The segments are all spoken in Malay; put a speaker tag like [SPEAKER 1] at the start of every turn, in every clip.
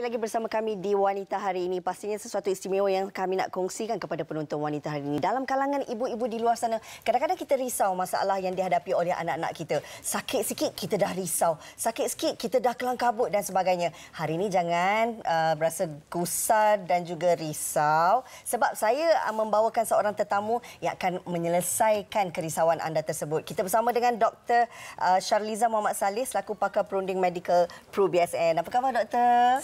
[SPEAKER 1] Ini lagi bersama kami di Wanita Hari ini. Pastinya sesuatu istimewa yang kami nak kongsikan kepada penonton Wanita Hari ini. Dalam kalangan ibu-ibu di luar sana, kadang-kadang kita risau masalah yang dihadapi oleh anak-anak kita. Sakit sikit, kita dah risau. Sakit sikit, kita dah kelang kabut dan sebagainya. Hari ini jangan uh, berasa gusar dan juga risau. Sebab saya uh, membawakan seorang tetamu yang akan menyelesaikan kerisauan anda tersebut. Kita bersama dengan Dr. Uh, Charliza Muhammad Salih, selaku pakar perunding medical Pro BSN. Apa khabar, Doktor?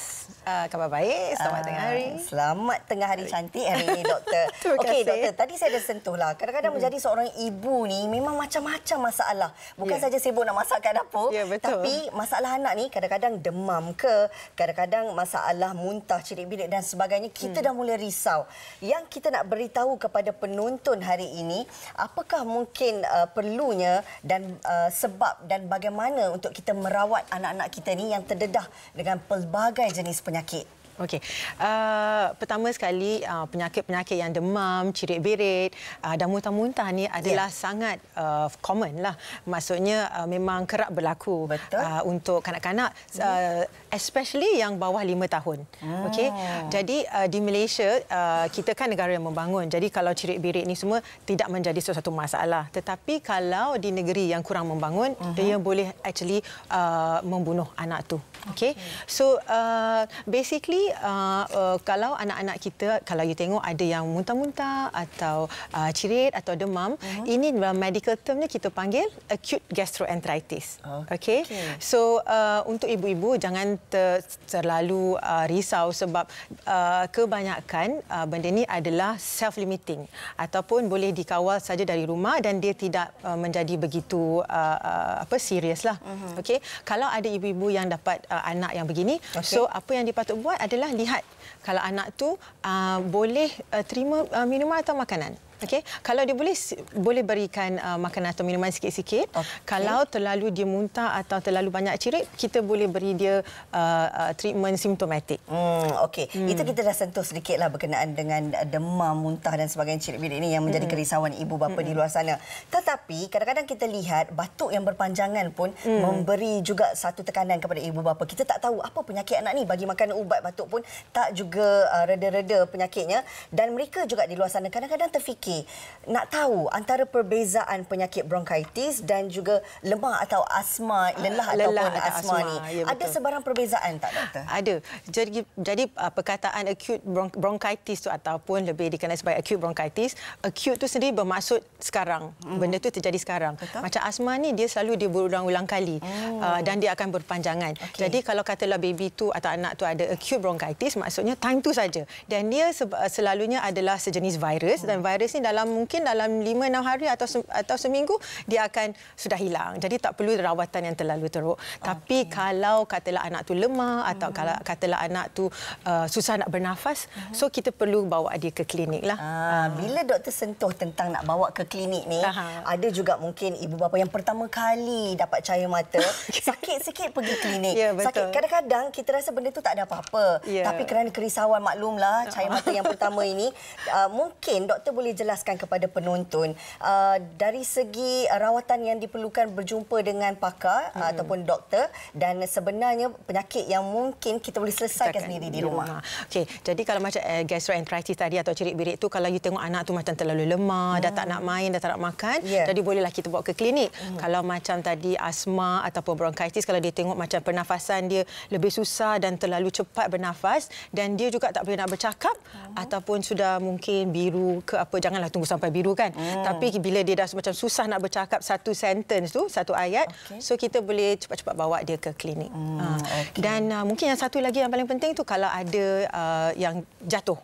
[SPEAKER 1] Uh, khabar baik, selamat uh, tengah hari. Ah, selamat tengah hari cantik hari ini, Doktor. Okey, Doktor, tadi saya ada sentuhlah. Kadang-kadang hmm. menjadi seorang ibu ni memang macam-macam masalah. Bukan yeah. saja sibuk nak masak kat dapur, yeah, betul. tapi masalah anak ni kadang-kadang demam ke, kadang-kadang masalah muntah, cirit bilik dan sebagainya, kita hmm. dah mula risau. Yang kita nak beritahu kepada penonton hari ini, apakah mungkin uh, perlunya dan uh, sebab dan bagaimana untuk kita merawat anak-anak kita ni yang terdedah dengan
[SPEAKER 2] pelbagai jenis penyakit. Okey. Uh, pertama sekali uh, penyakit-penyakit yang demam, cirit berit uh, dan muntah-muntah ni ya. adalah yeah. sangat uh, common lah. Maksudnya uh, memang kerap berlaku Uh, untuk kanak-kanak mhm. uh, especially yang bawah lima tahun. Hmm. Okey. Jadi uh, di Malaysia uh, kita kan negara yang membangun. Jadi kalau cirit berit ni semua tidak menjadi sesuatu masalah. Tetapi kalau di negeri yang kurang membangun, uh-huh. dia boleh actually uh, membunuh anak tu. Okey. Okay. So uh, basically uh, uh, kalau anak-anak kita kalau you tengok ada yang muntah-muntah atau uh, cirit atau demam uh-huh. ini dalam medical termnya kita panggil acute gastroenteritis oh, okay, okay. so uh, untuk ibu-ibu jangan ter- terlalu uh, risau sebab uh, kebanyakan uh, benda ni adalah self limiting ataupun boleh dikawal saja dari rumah dan dia tidak uh, menjadi begitu uh, uh apa serius lah uh-huh. okay. kalau ada ibu-ibu yang dapat uh, anak yang begini okay. so apa yang dia buat ada adalah lihat kalau anak tu uh, boleh uh, terima uh, minuman atau makanan. Okey, kalau dia boleh boleh berikan uh, makanan atau minuman sikit-sikit. Okay. Kalau terlalu dia muntah atau terlalu banyak cirit, kita boleh beri dia uh, uh, treatment simptomatik. Hmm, okey. Hmm. Itu kita dah sentuh sedikitlah berkenaan dengan demam,
[SPEAKER 1] muntah dan sebagainya cirit bilik ini yang menjadi hmm. kerisauan ibu bapa hmm. di luar sana. Tetapi kadang-kadang kita lihat batuk yang berpanjangan pun hmm. memberi juga satu tekanan kepada ibu bapa. Kita tak tahu apa penyakit anak ni. Bagi makan ubat batuk pun tak juga uh, reda-reda penyakitnya dan mereka juga di luar sana kadang-kadang terfikir kaki. Nak tahu antara perbezaan penyakit bronkitis
[SPEAKER 2] dan juga lemah atau asma, ah, lelah, lelah ataupun asma, asma ni. Ya, ada sebarang perbezaan tak doktor? Ada. Jadi jadi ah, perkataan acute bronkitis tu ataupun lebih dikenal sebagai acute bronkitis, acute tu sendiri bermaksud sekarang. hmm Benda tu terjadi sekarang. Betul? Macam asma ni dia selalu dia berulang-ulang kali mm. dan dia akan berpanjangan. Okay. Jadi kalau katalah baby tu atau anak tu ada acute bronkitis maksudnya time tu saja dan dia selalunya adalah sejenis virus mm. dan hmm. virus masing dalam mungkin dalam 5 6 hari atau atau seminggu dia akan sudah hilang. Jadi tak perlu rawatan yang terlalu teruk. Okay. Tapi kalau katalah anak tu lemah atau hmm. kalau katalah anak tu uh, susah nak bernafas, hmm so kita perlu bawa dia ke klinik lah. Ah, bila doktor sentuh tentang nak bawa ke klinik ni, Aha. ada juga mungkin ibu bapa
[SPEAKER 1] yang pertama kali dapat cahaya mata, sakit sikit pergi klinik. Yeah, ya, Sakit kadang-kadang kita rasa benda tu tak ada apa-apa. Yeah. Tapi kerana kerisauan maklumlah cahaya mata yang pertama ini, uh, mungkin doktor boleh jelaskan jelaskan kepada penonton uh, dari segi rawatan yang diperlukan berjumpa dengan pakar hmm. ataupun doktor dan sebenarnya penyakit yang
[SPEAKER 2] mungkin kita boleh selesaikan Takkan sendiri di rumah. rumah. Okey, jadi kalau macam uh, gastroenteritis tadi atau cirit birit tu kalau you tengok anak tu macam terlalu lemah, hmm. dah tak mm. nak main, dah tak nak makan, yeah. jadi bolehlah kita bawa ke klinik. Hmm. Kalau macam tadi asma ataupun bronkitis kalau dia tengok macam pernafasan dia lebih susah dan terlalu cepat bernafas dan dia juga tak boleh nak bercakap hmm. ataupun sudah mungkin biru ke apa jangan janganlah tunggu sampai biru kan. Hmm. Tapi bila dia dah macam susah nak bercakap satu sentence tu, satu ayat, okay. so kita boleh cepat-cepat bawa dia ke klinik. Hmm. Ha. Okay. Dan uh, mungkin yang satu lagi yang paling penting tu kalau ada uh, yang jatuh.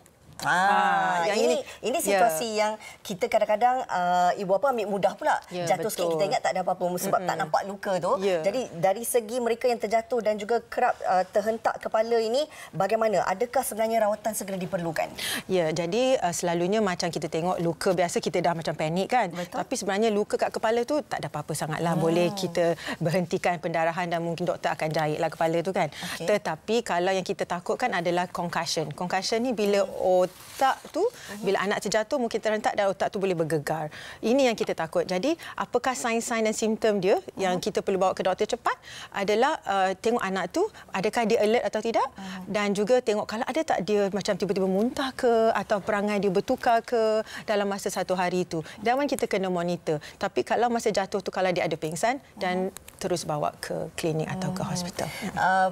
[SPEAKER 2] Ah, ah yang ini ini ya. situasi yeah. yang
[SPEAKER 1] kita kadang-kadang uh, ibu apa ambil mudah pula. Yeah, jatuh betul. sikit kita ingat tak ada apa-apa sebab mm-hmm. tak nampak luka tu. Yeah. Jadi dari segi mereka yang terjatuh dan juga kerap uh, terhentak kepala ini bagaimana? Adakah sebenarnya rawatan segera diperlukan?
[SPEAKER 2] Ya, yeah, jadi uh, selalunya macam kita tengok luka biasa kita dah macam panik kan. Betul. Tapi sebenarnya luka kat kepala tu tak ada apa-apa sangatlah. Hmm. Boleh kita berhentikan pendarahan dan mungkin doktor akan jahitlah kepala tu kan. Okay. Tetapi kalau yang kita takutkan adalah concussion. Concussion ni bila hmm otak tu bila anak terjatuh mungkin terentak dan otak tu boleh bergegar. Ini yang kita takut. Jadi apakah sign-sign dan simptom dia yang kita perlu bawa ke doktor cepat adalah uh, tengok anak tu adakah dia alert atau tidak dan juga tengok kalau ada tak dia macam tiba-tiba muntah ke atau perangai dia bertukar ke dalam masa satu hari itu. Dan kita kena monitor. Tapi kalau masa jatuh tu kalau dia ada pingsan dan terus bawa ke klinik atau ke mhm. hospital.
[SPEAKER 1] Uh,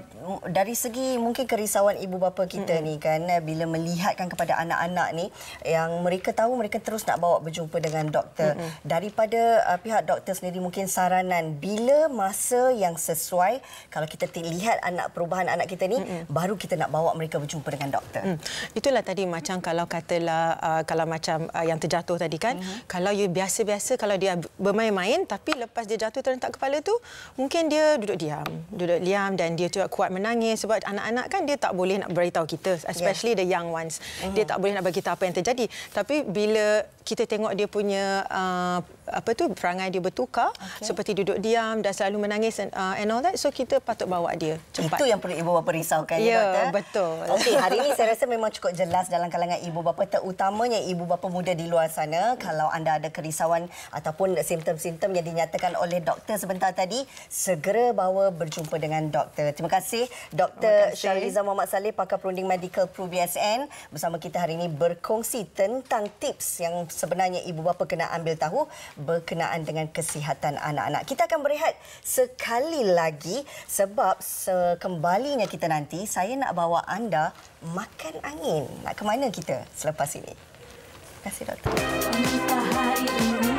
[SPEAKER 1] dari segi mungkin kerisauan ibu bapa kita mm-hmm. ni kan eh, bila melihatkan kepada anak-anak ni yang mereka tahu mereka terus nak bawa berjumpa dengan doktor mm-hmm. daripada uh, pihak doktor sendiri mungkin saranan bila masa yang sesuai kalau kita lihat anak perubahan anak kita ni mm-hmm. baru kita nak bawa mereka berjumpa dengan doktor.
[SPEAKER 2] Mm. Itulah tadi macam kalau katalah uh, kalau macam uh, yang terjatuh tadi kan mm-hmm. kalau you biasa-biasa kalau dia bermain-main tapi lepas dia jatuh terentak kepala tu mungkin dia duduk diam duduk diam dan dia juga kuat menangis sebab anak-anak kan dia tak boleh nak beritahu kita especially yeah. the young ones mm. dia tak boleh nak bagi tahu apa yang terjadi tapi bila kita tengok dia punya uh, apa tu perangai dia bertukar okay. seperti duduk diam dan selalu menangis and, uh, and all that so kita patut bawa dia cepat itu yang perlu ibu bapa risaukan ya yeah, betul okey hari ini saya
[SPEAKER 1] rasa memang cukup jelas dalam kalangan ibu bapa terutamanya ibu bapa muda di luar sana kalau anda ada kerisauan ataupun simptom-simptom yang dinyatakan oleh doktor sebentar tadi segera bawa berjumpa dengan doktor terima kasih doktor Syariza Muhammad Saleh pakar perunding medical Pro BSN bersama kita hari ini berkongsi tentang tips yang sebenarnya ibu bapa kena ambil tahu berkenaan dengan kesihatan anak-anak. Kita akan berehat sekali lagi sebab sekembalinya kita nanti, saya nak bawa anda makan angin. Nak ke mana kita selepas ini? Terima kasih, Doktor.